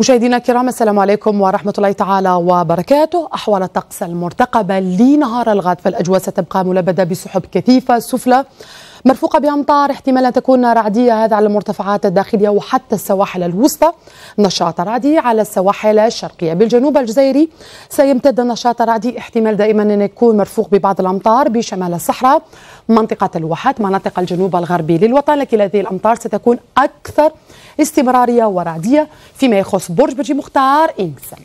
مشاهدينا الكرام السلام عليكم ورحمة الله تعالى وبركاته أحوال الطقس المرتقبة لنهار الغد فالأجواء ستبقى ملبدة بسحب كثيفة سفلى مرفوقة بأمطار احتمال أن تكون رعدية هذا على المرتفعات الداخلية وحتى السواحل الوسطى نشاط رعدي على السواحل الشرقية بالجنوب الجزائري سيمتد النشاط الرعدي احتمال دائما أن يكون مرفوق ببعض الأمطار بشمال الصحراء منطقة الواحات مناطق الجنوب الغربي للوطن لكن هذه الأمطار ستكون أكثر استمرارية ورعدية فيما يخص برج برج مختار إنسان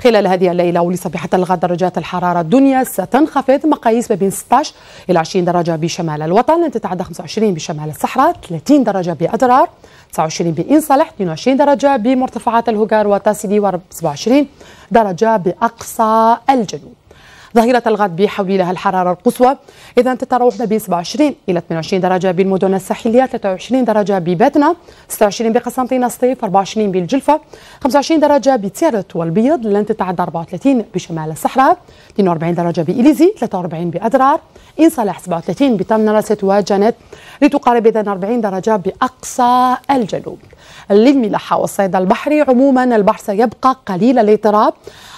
خلال هذه الليلة ولصبيحة الغد درجات الحرارة الدنيا ستنخفض مقاييس ما بين 16 إلى 20 درجة بشمال الوطن لن تتعدى 25 بشمال الصحراء 30 درجة باضرار 29 بإن صالح 22 درجة بمرتفعات الهجار وتاسدي و 27 درجة بأقصى الجنوب ظهيرة الغد بحولها الحرارة القصوى إذا تتراوح ما بين 27 إلى 22 درجة بالمدن الساحلية 23 درجة بباتنا 26 بقسنطينة الصيف 24 بالجلفة 25 درجة بتيرت والبيض لن تتعدى 34 بشمال الصحراء 42 درجة بإليزي 43 بأدرار إن صالح 37 بتمنرست وجنت لتقارب إذا 40 درجة بأقصى الجنوب للملاحة والصيد البحري عموما البحر سيبقى قليل الاضطراب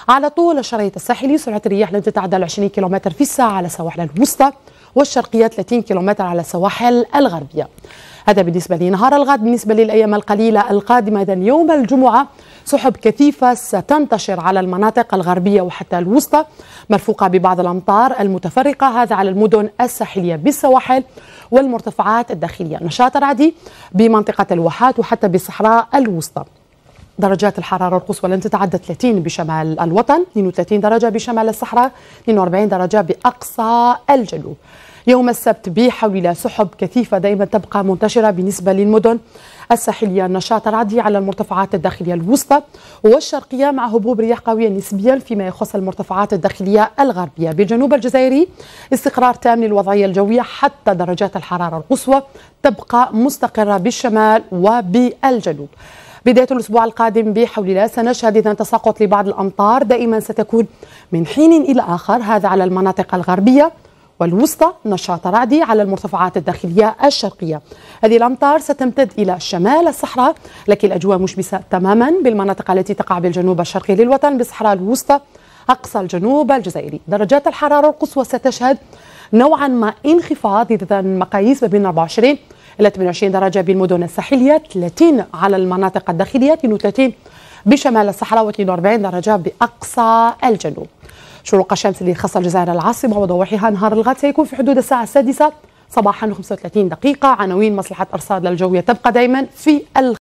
على طول الشريط الساحلي سرعة الرياح لن تتعدى 20 كم في الساعة على السواحل الوسطى والشرقية 30 كيلومتر على السواحل الغربية هذا بالنسبة لنهار الغد بالنسبة للأيام القليلة القادمة إذا يوم الجمعة سحب كثيفة ستنتشر على المناطق الغربية وحتى الوسطى مرفوقة ببعض الأمطار المتفرقة هذا على المدن الساحلية بالسواحل والمرتفعات الداخلية نشاط رعدي بمنطقة الواحات وحتى بالصحراء الوسطى درجات الحرارة القصوى لن تتعدى 30 بشمال الوطن 32 درجة بشمال الصحراء 42 درجة بأقصى الجنوب يوم السبت بحول سحب كثيفة دائما تبقى منتشرة بالنسبة للمدن الساحلية النشاط العادي على المرتفعات الداخلية الوسطى والشرقية مع هبوب رياح قوية نسبيا فيما يخص المرتفعات الداخلية الغربية بالجنوب الجزائري استقرار تام للوضعية الجوية حتى درجات الحرارة القصوى تبقى مستقرة بالشمال وبالجنوب بداية الأسبوع القادم بحول الله سنشهد إذا تساقط لبعض الأمطار دائما ستكون من حين إلى آخر هذا على المناطق الغربية والوسطى نشاط رعدي على المرتفعات الداخلية الشرقية هذه الأمطار ستمتد إلى شمال الصحراء لكن الأجواء مشمسة تماما بالمناطق التي تقع بالجنوب الشرقي للوطن بالصحراء الوسطى أقصى الجنوب الجزائري درجات الحرارة القصوى ستشهد نوعا ما انخفاض اذا المقاييس ما بين 24 الى 28 درجه بالمدن الساحليه 30 على المناطق الداخليه 32 بشمال الصحراء و42 درجه باقصى الجنوب شروق الشمس اللي خص الجزائر العاصمه وضواحيها نهار الغد سيكون في حدود الساعه السادسه صباحا 35 دقيقه عناوين مصلحه ارصاد الجويه تبقى دائما في